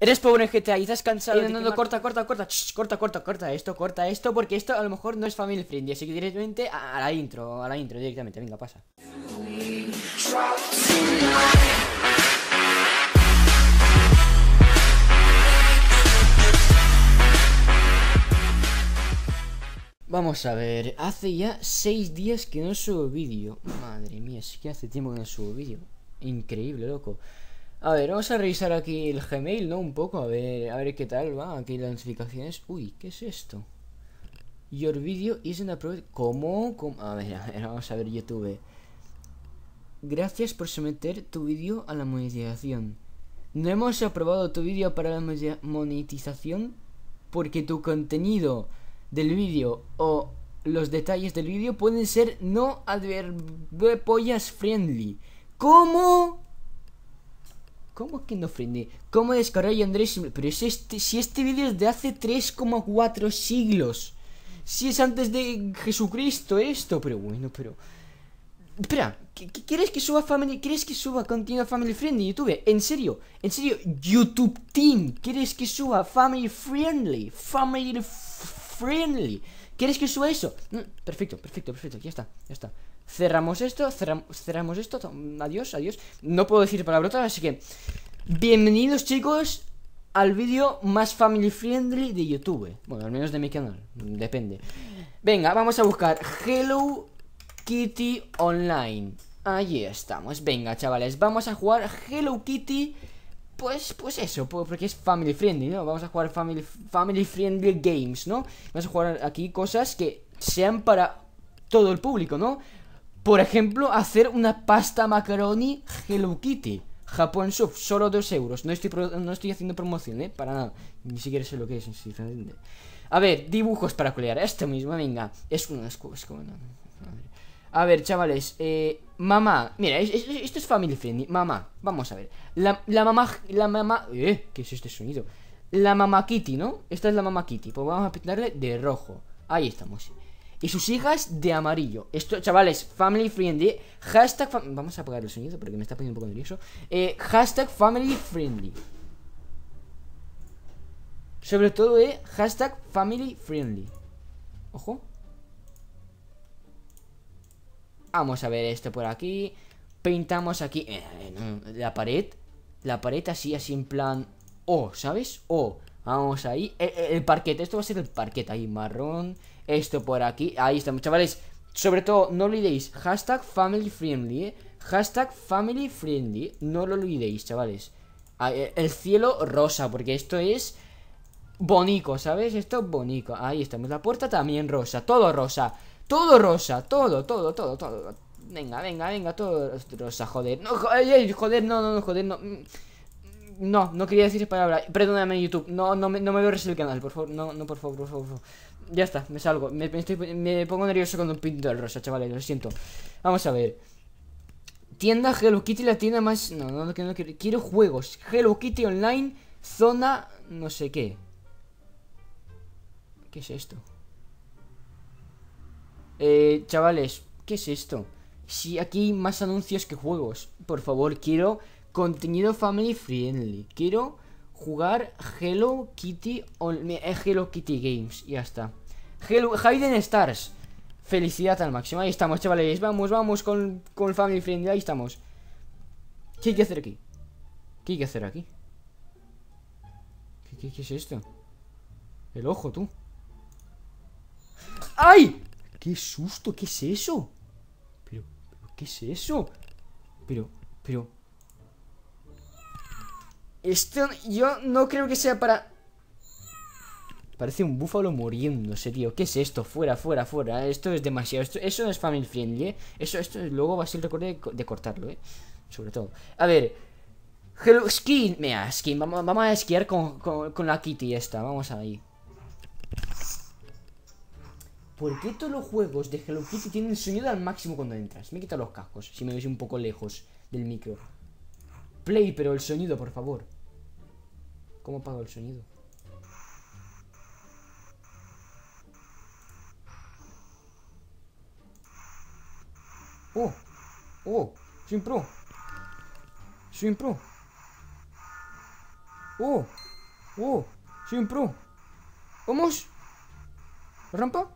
Eres pobre en GTA y estás cansado. de corta, corta, corta, corta, corta, corta esto, corta esto, porque esto a lo mejor no es family friendly. Así que directamente a, la intro, a la intro directamente. Venga, pasa. Vamos a ver, hace ya 6 días que no subo vídeo. Madre mía, es que hace tiempo que no subo vídeo. Increíble, loco. A ver, vamos a revisar aquí el Gmail, ¿no? Un poco, a ver, a ver qué tal va. Aquí las notificaciones. Uy, ¿qué es esto? Your video isn't approved. ¿Cómo? ¿Cómo? A ver, a ver, vamos a ver YouTube. Gracias por someter tu vídeo a la monetización. No hemos aprobado tu vídeo para la monetización porque tu contenido del vídeo o los detalles del vídeo pueden ser no pollas friendly. ¿Cómo? ¿Cómo que no ofendí? ¿Cómo descargar y Andrés? Pero es este, si este vídeo es de hace 3,4 siglos. Si es antes de Jesucristo esto, pero bueno, pero... Espera, ¿quieres que suba Family... ¿Quieres que suba Continua Family Friendly YouTube? En serio, en serio, YouTube Team, ¿quieres que suba Family Friendly? Family Friendly. ¿Quieres que suba eso? Mm, perfecto, perfecto, perfecto, ya está, ya está. Cerramos esto, cerramos esto Adiós, adiós No puedo decir otra así que Bienvenidos chicos al vídeo más family friendly de YouTube Bueno, al menos de mi canal, depende Venga, vamos a buscar Hello Kitty Online Ahí estamos, venga chavales Vamos a jugar Hello Kitty pues, pues eso, porque es family friendly, ¿no? Vamos a jugar family, family friendly games, ¿no? Vamos a jugar aquí cosas que sean para todo el público, ¿no? Por ejemplo, hacer una pasta macaroni Hello Kitty. Japón Sub, solo 2 euros. No estoy, no estoy haciendo promoción, ¿eh? Para nada. Ni siquiera sé lo que es, A ver, dibujos para colear. Esto mismo, venga. Es una cosas A ver, chavales. Eh, mamá. Mira, esto es family friendly. Mamá. Vamos a ver. La, mamá... La mamá... Eh, ¿Qué es este sonido? La mamá Kitty, ¿no? Esta es la mamá Kitty. Pues vamos a pintarle de rojo. Ahí estamos y sus hijas de amarillo. Esto, chavales, family friendly. Hashtag. Vamos a apagar el sonido porque me está poniendo un poco nervioso. Eh, hashtag family friendly. Sobre todo, eh. Hashtag family friendly. Ojo. Vamos a ver esto por aquí. Pintamos aquí. Eh, eh, la pared. La pared así, así en plan. O, ¿sabes? O. Vamos ahí. El, parquete, esto va a ser el parquete ahí, marrón. Esto por aquí. Ahí estamos, chavales. Sobre todo, no olvidéis, hashtag family friendly, eh. Hashtag family friendly. No lo olvidéis, chavales. Ah, eh, el cielo rosa, porque esto es bonito, ¿sabes? Esto es bonito. Ahí estamos. La puerta también rosa. Todo rosa. Todo rosa. Todo, todo, todo, todo. Venga, venga, venga. Todo rosa, joder. No, joder, no, no, no, joder, no. No, no quería decir esa palabra. Perdóname, YouTube. No, no, me, no me el canal, por favor. No, no, por favor, por favor. Ya está, me salgo. Me, pongo nervioso cuando pinto el rosa, chavales. Lo siento. Vamos a ver. Tienda Hello Kitty, la tienda más... No, no, no, quiero. Quiero juegos. Hello Kitty Online, zona... No sé qué. ¿Qué es esto? Eh, chavales, ¿qué es esto? Si aquí hay más anuncios que juegos. Por favor, quiero Contenido family friendly. Quiero jugar Hello Kitty eh, Hello Kitty Games. Ya está. Hello Hayden Stars. Felicidad al máximo. Ahí estamos, chavales. Vamos, vamos con, con Family Friendly. Ahí estamos. ¿Qué hay que hacer aquí? ¿Qué hay que hacer aquí? ¿Qué, es esto? El ojo, tú. ¡Ay! ¡Qué susto! ¿Qué es eso? pero ¿qué es eso? Pero, pero, esto yo no creo que sea para... Parece un búfalo muriéndose, tío. ¿Qué es esto? Fuera, fuera, fuera. Esto es demasiado. eso no es family friendly, ¿eh? Eso, esto luego va a ser el de, cortarlo, ¿eh? Sobre todo. A ver. Hello, skin. Mira, skin. Vamos, a esquiar con, con, la kitty esta. Vamos ahí. ¿Por qué todos los juegos de Hello Kitty tienen sonido al máximo cuando entras? Me quita los cascos, si me ves un poco lejos del micro. Play, pero el sonido, por favor. ¿Cómo apago el sonido? ¡Oh! ¡Oh! ¡Sin Pro! ¡Sin Pro! ¡Oh! ¡Oh! ¡Sin Pro! ¡Vamos! ¿Rampa?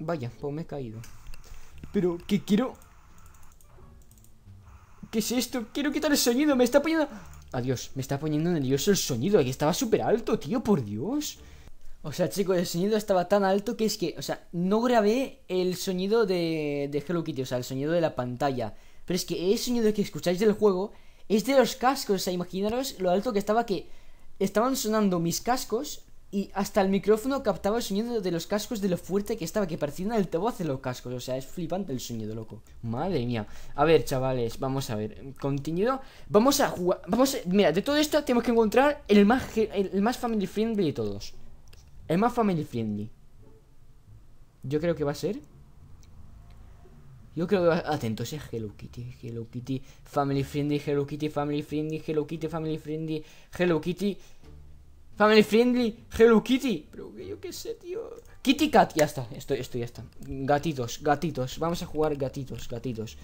Vaya, pues me he caído. Pero, ¿qué quiero? ¿Qué es esto? Quiero quitar el sonido, me está apoyando... Adiós, me está poniendo nervioso el sonido, que estaba súper alto, tío, por Dios. O sea, chicos, el sonido estaba tan alto que es que, o sea, no grabé el sonido de, de Hello Kitty, o sea, el sonido de la pantalla. Pero es que el sonido que escucháis del juego es de los cascos, o sea, imaginaros lo alto que estaba que estaban sonando mis cascos y hasta el micrófono captaba el sonido de los cascos de lo fuerte que estaba, que parecía un altavoz de los cascos. O sea, es flipante el sonido, loco. Madre mía. A ver, chavales, vamos a ver. Contenido. Vamos a jugar. Vamos a... Mira, de todo esto tenemos que encontrar el más, el más family friendly de todos. El más family friendly. Yo creo que va a ser. Yo creo que va Atentos, es Hello Kitty, Hello Kitty, Hello Kitty, Family Friendly, Hello Kitty, Family Friendly, Hello Kitty. Family friendly, Hello Kitty Family Friendly, Hello Kitty. Pero yo qué sé, tío. Kitty Cat, ya está. Esto, esto ya está. Gatitos, gatitos. Vamos a jugar gatitos, gatitos.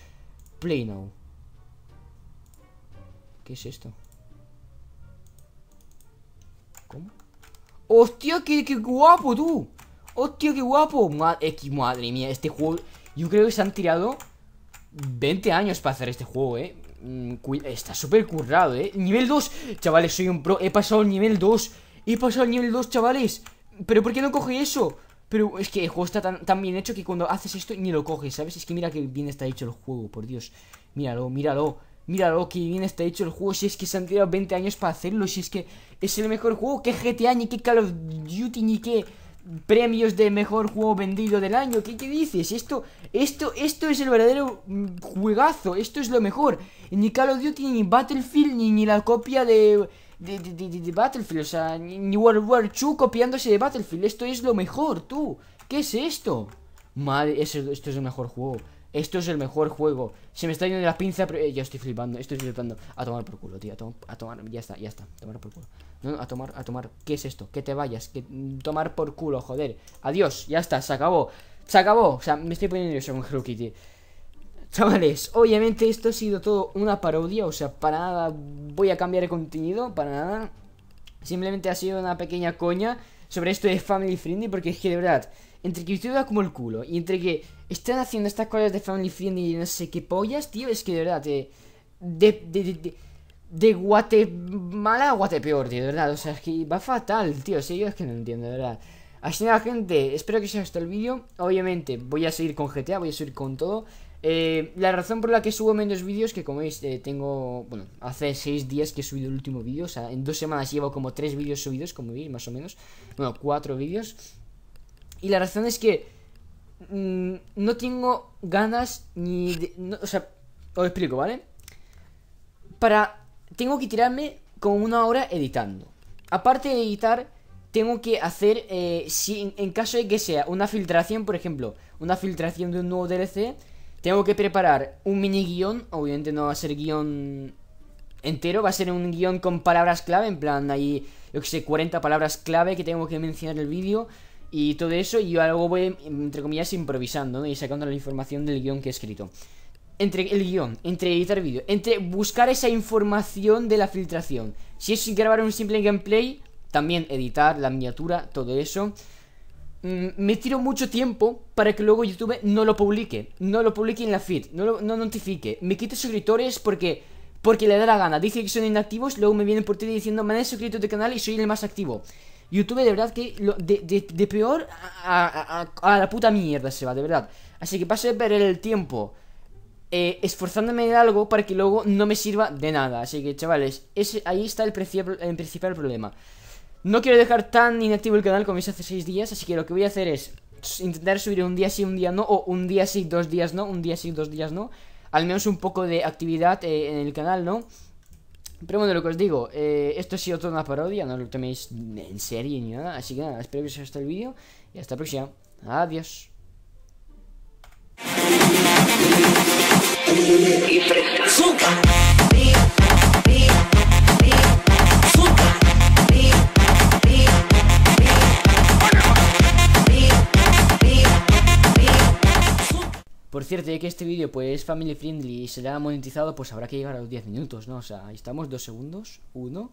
Play now. ¿Qué es esto? ¿Cómo? ¡Hostia, qué, qué guapo, tú! ¡Hostia, qué guapo! Madre, madre mía, este juego... Yo creo que se han tirado 20 años para hacer este juego, ¿eh? Mm, está súper currado, ¿eh? Nivel 2. Chavales, soy un pro. He pasado el nivel 2. He pasado el nivel 2, chavales ¿Pero por qué no coge eso? Pero es que el juego está tan, bien hecho que cuando haces esto ni lo coges, ¿sabes? Es que mira que bien está hecho el juego, por Dios Míralo, míralo Míralo, que bien está hecho el juego Si es que se han tirado 20 años para hacerlo Si es que es el mejor juego que GTA, ni que Call of Duty, ni que premios de mejor juego vendido del año. ¿Qué, ¿Qué, dices? Esto, esto, esto es el verdadero mm, juegazo. Esto es lo mejor. Ni Call of Duty, ni Battlefield, ni la copia de de, Battlefield. O sea, ni World War 2 copiándose de Battlefield. Esto es lo mejor, tú. ¿Qué es esto? Madre, esto, es el mejor juego. Esto es el mejor juego. Se me está yendo de la pinza, pero eh, ya estoy flipando, estoy flipando. A tomar por culo, tío. A, tomar, ya está, ya está. A tomar por culo. No, a tomar, a tomar. ¿Qué es esto? Que te vayas. Que mm, tomar por culo, joder. Adiós, ya está, se acabó. Se acabó. O sea, me estoy poniendo nervioso con Hello Kitty. Chavales, obviamente esto ha sido todo una parodia, o sea, para nada voy a cambiar el contenido, para nada. Simplemente ha sido una pequeña coña sobre esto de Family Friendly, porque es que de verdad, entre que YouTube da como el culo y entre que están haciendo estas cosas de Family Friendly y no sé qué pollas, tío, es que de verdad, eh, de, de, de, de, Guatemala a tío, de verdad, o sea, es que va fatal, tío, sí, yo es que no entiendo, de verdad. Así que nada, gente, espero que os haya gustado el vídeo. Obviamente, voy a seguir con GTA, voy a seguir con todo. Eh, la razón por la que subo menos vídeos, que como veis, eh, tengo. Bueno, hace 6 días que he subido el último vídeo. O sea, en dos semanas llevo como 3 vídeos subidos, como veis, más o menos. Bueno, 4 vídeos. Y la razón es que. Mm, no tengo ganas ni. De, o sea, os explico, ¿vale? Para. Tengo que tirarme como una hora editando. Aparte de editar tengo que hacer, eh, si en, caso de que sea una filtración, por ejemplo, una filtración de un nuevo DLC, tengo que preparar un mini guión, obviamente no va a ser guión entero, va a ser un guión con palabras clave, en plan, hay, yo que sé, 40 palabras clave que tengo que mencionar en el vídeo y todo eso, y yo algo voy, entre comillas, improvisando y sacando la información del guión que he escrito. Entre el guión, entre editar vídeo, entre buscar esa información de la filtración. Si es grabar un simple gameplay, también editar la miniatura, todo eso. Mm, me tiro mucho tiempo para que luego YouTube no lo publique, no lo publique en la feed, no lo notifique, me quite suscriptores porque porque le da la gana, dice que son inactivos, luego me vienen por ti diciendo me han suscrito de canal y soy el más activo. YouTube de verdad que lo, de, peor a, la puta mierda se va, de verdad. Así que paso de perder el tiempo eh, esforzándome en algo para que luego no me sirva de nada. Así que chavales, ese, ahí está el, el principal problema. No quiero dejar tan inactivo el canal como hice hace 6 días, así que lo que voy a hacer es intentar subir un día sí, un día no, o un día sí, dos días no, un día sí, dos días no. Al menos un poco de actividad eh, en el canal, ¿no? Pero bueno, lo que os digo, eh, esto ha sido toda una parodia, no lo toméis en serio ni nada. Así que nada, espero que os haya gustado el vídeo y hasta la próxima. Adiós. Y de que este vídeo pues es family friendly y ha monetizado, pues habrá que llegar a los 10 minutos, ¿no? O sea, ahí estamos, 2 segundos, 1...